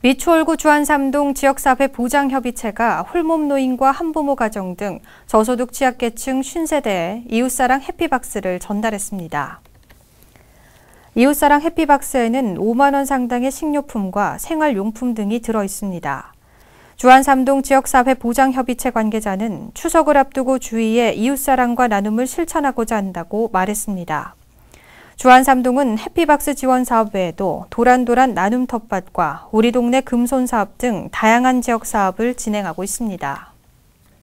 미추홀구 주안삼동 지역사회 보장협의체가 홀몸노인과 한부모 가정 등 저소득 취약계층 50세대에 이웃사랑 해피박스를 전달했습니다. 이웃사랑 해피박스에는 5만 원 상당의 식료품과 생활용품 등이 들어 있습니다. 주안삼동 지역사회 보장협의체 관계자는 추석을 앞두고 주위에 이웃사랑과 나눔을 실천하고자 한다고 말했습니다. 주안삼동은 해피박스 지원 사업 외에도 도란도란 나눔 텃밭과 우리 동네 금손 사업 등 다양한 지역 사업을 진행하고 있습니다.